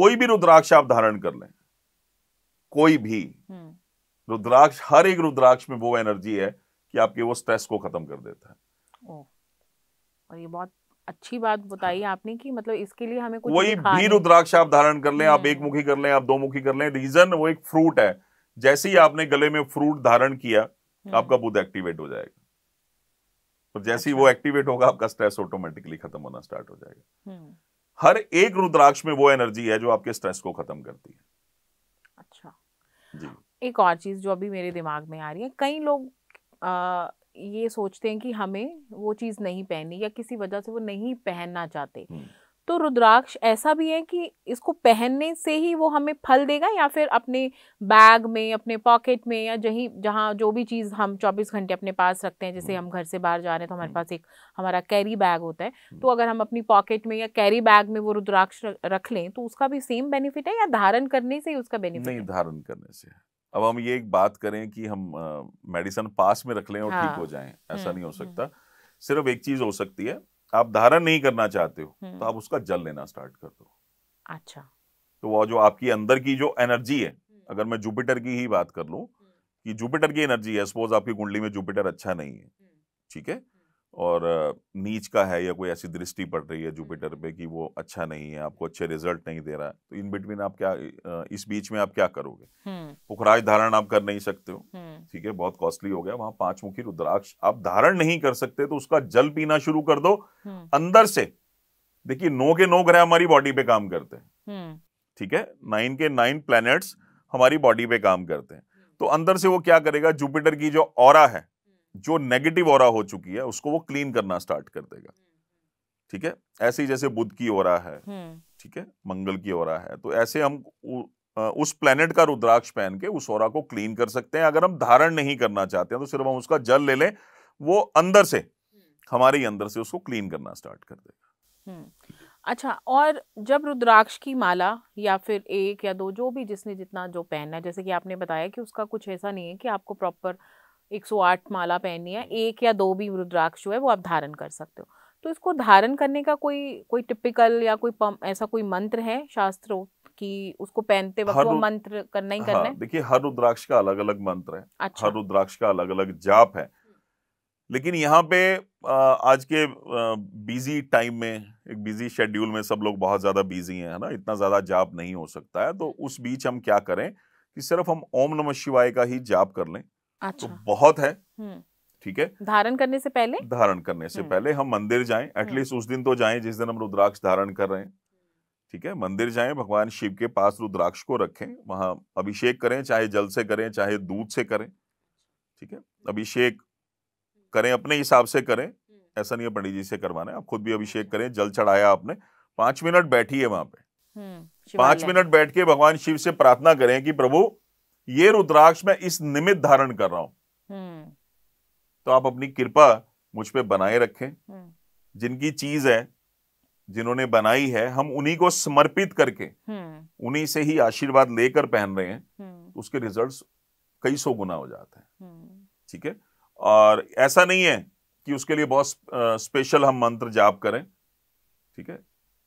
कोई भी रुद्राक्ष आप धारण कर लें कोई भी हम्म। रुद्राक्ष हर एक रुद्राक्ष में वो एनर्जी है कि आपके वो स्ट्रेस को खत्म कर देता है ओ, और ये बहुत अच्छी बात बताई हाँ। आपने कि मतलब इसके लिए हमें कुछ वही भी रुद्राक्ष आप धारण कर लें आप हम्म। एक मुखी कर लें आप दो मुखी कर लें रीजन वो एक फ्रूट है जैसे ही आपने गले में फ्रूट धारण किया हम्म। आपका बुद्ध एक्टिवेट हो जाएगा और तो जैसे ही अच्छा। वो एक्टिवेट होगा आपका स्ट्रेस ऑटोमेटिकली खत्म होना स्टार्ट हो जाएगा हर एक रुद्राक्ष में वो एनर्जी है जो आपके स्ट्रेस को खत्म करती है अच्छा जी एक और चीज जो अभी मेरे दिमाग में आ रही है कई लोग आ, ये सोचते हैं कि हमें वो चीज नहीं पहननी या किसी वजह से वो नहीं पहनना चाहते हम्म। तो रुद्राक्ष ऐसा भी है कि इसको पहनने से ही वो हमें फल देगा या फिर अपने बैग में अपने पॉकेट में या जहीं जहाँ जो भी चीज़ हम 24 घंटे अपने पास रखते हैं जैसे हम्म। हम घर से बाहर जा रहे हैं तो हमारे हम्म। पास एक हमारा कैरी बैग होता है हम्म। तो अगर हम अपनी पॉकेट में या कैरी बैग में वो रुद्राक्ष रख लें तो उसका भी सेम बेनिफिट है या धारण करने से ही उसका बेनिफिट नहीं धारण करने से अब हम ये एक बात करें कि हम मेडिसन पास में रख लें और ठीक हाँ। हो जाए ऐसा नहीं हो सकता सिर्फ एक चीज़ हो सकती है आप धारण नहीं करना चाहते हो तो आप हम्म। उसका जल लेना स्टार्ट कर दो अच्छा तो वो जो आपकी अंदर की जो एनर्जी है हम्म। अगर मैं जुपिटर की ही बात कर लू हम्म। कि जुपिटर की एनर्जी है सपोज आपकी कुंडली में जुपिटर अच्छा नहीं है ठीक है और नीच का है या कोई ऐसी दृष्टि पड़ रही है जुपिटर पे कि वो अच्छा नहीं है आपको अच्छे रिजल्ट नहीं दे रहा है तो इन बिटवीन आप क्या इस बीच में आप क्या करोगे पुखराज धारण आप कर नहीं सकते हो ठीक है बहुत कॉस्टली हो गया वहां पांच मुखी रुद्राक्ष आप धारण नहीं कर सकते तो उसका जल पीना शुरू कर दो अंदर से देखिए नौ के नौ ग्रह हमारी बॉडी पे काम करते हैं ठीक है नाइन के नाइन प्लैनेट्स हमारी बॉडी पे काम करते हैं तो अंदर से वो क्या करेगा जुपिटर की जो और है जो नेगेटिव और हो चुकी है उसको वो क्लीन करना स्टार्ट कर देगा ठीक है ऐसे ही जैसे बुद्ध की ओरा है हम्म। ठीक है मंगल की ओरा है तो ऐसे हम उस प्लेनेट का रुद्राक्ष पहन के उस ओरा को क्लीन कर सकते हैं अगर हम धारण नहीं करना चाहते हैं तो सिर्फ हम उसका जल ले लें वो अंदर से हमारे ही अंदर से उसको क्लीन करना स्टार्ट कर देगा हम्म। अच्छा और जब रुद्राक्ष की माला या फिर एक या दो जो भी जिसने जितना जो पहनना है जैसे कि आपने बताया कि उसका कुछ ऐसा नहीं है कि आपको प्रॉपर 108 माला पहननी है एक या दो भी रुद्राक्ष जो है वो आप धारण कर सकते हो तो इसको धारण करने का कोई कोई टिपिकल या कोई ऐसा कोई मंत्र है शास्त्रों की उसको पहनते वक्त वो मंत्र करना ही करना हाँ, है देखिए हर रुद्राक्ष का अलग अलग मंत्र है अच्छा। हर रुद्राक्ष का अलग अलग जाप है लेकिन यहाँ पे आज के बिजी टाइम में एक बिजी शेड्यूल में सब लोग बहुत ज्यादा बिजी हैं है ना इतना ज्यादा जाप नहीं हो सकता है तो उस बीच हम क्या करें कि सिर्फ हम ओम नमः शिवाय का ही जाप कर लें तो अच्छा। तो बहुत है हम्म। ठीक है धारण करने से पहले धारण करने से हम्म। पहले हम मंदिर जाएं एटलीस्ट हम्म। उस दिन तो जाएं जिस दिन हम रुद्राक्ष धारण कर रहे हैं ठीक है मंदिर जाएं भगवान शिव के पास रुद्राक्ष को रखें वहां अभिषेक करें चाहे जल से करें चाहे दूध से करें ठीक है अभिषेक करें अपने हिसाब से करें ऐसा नहीं है पंडित जी से करवाना है आप खुद भी अभिषेक अच्छा। करें जल चढ़ाया आपने पांच मिनट बैठिए वहां पे पांच मिनट बैठ के भगवान शिव से प्रार्थना करें कि प्रभु ये रुद्राक्ष मैं इस निमित्त धारण कर रहा हूं हम्म। तो आप अपनी कृपा मुझ पर बनाए रखें हम्म। जिनकी चीज है जिन्होंने बनाई है हम उन्हीं को समर्पित करके हम्म। उन्हीं से ही आशीर्वाद लेकर पहन रहे हैं उसके रिजल्ट्स कई सौ गुना हो जाते हैं ठीक है और ऐसा नहीं है कि उसके लिए बहुत स्पेशल हम मंत्र जाप करें ठीक है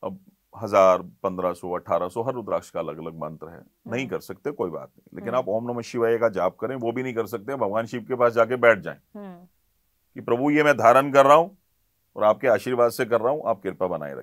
अब हजार पंद्रह सौ अठारह सौ हर रुद्राक्ष का अलग अलग मंत्र है नहीं हम्म। कर सकते कोई बात नहीं लेकिन हम्म। आप ओम नमः शिवाय का जाप करें वो भी नहीं कर सकते भगवान शिव के पास जाके बैठ जाए हम्म। कि प्रभु ये मैं धारण कर रहा हूं और आपके आशीर्वाद से कर रहा हूं आप कृपा बनाए रखें